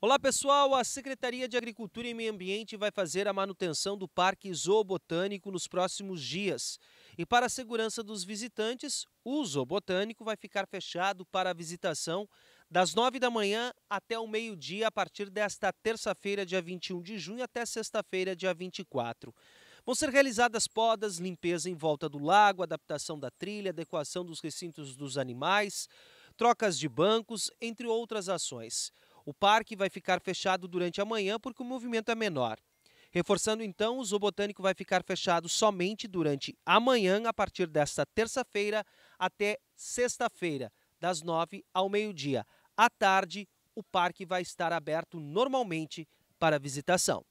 Olá pessoal, a Secretaria de Agricultura e Meio Ambiente vai fazer a manutenção do Parque Zoobotânico nos próximos dias. E para a segurança dos visitantes, o Zoobotânico vai ficar fechado para a visitação das 9 da manhã até o meio-dia, a partir desta terça-feira, dia 21 de junho, até sexta-feira, dia 24. Vão ser realizadas podas, limpeza em volta do lago, adaptação da trilha, adequação dos recintos dos animais, trocas de bancos, entre outras ações. O parque vai ficar fechado durante a manhã porque o movimento é menor. Reforçando então, o Botânico vai ficar fechado somente durante amanhã, a partir desta terça-feira até sexta-feira, das nove ao meio-dia. À tarde, o parque vai estar aberto normalmente para visitação.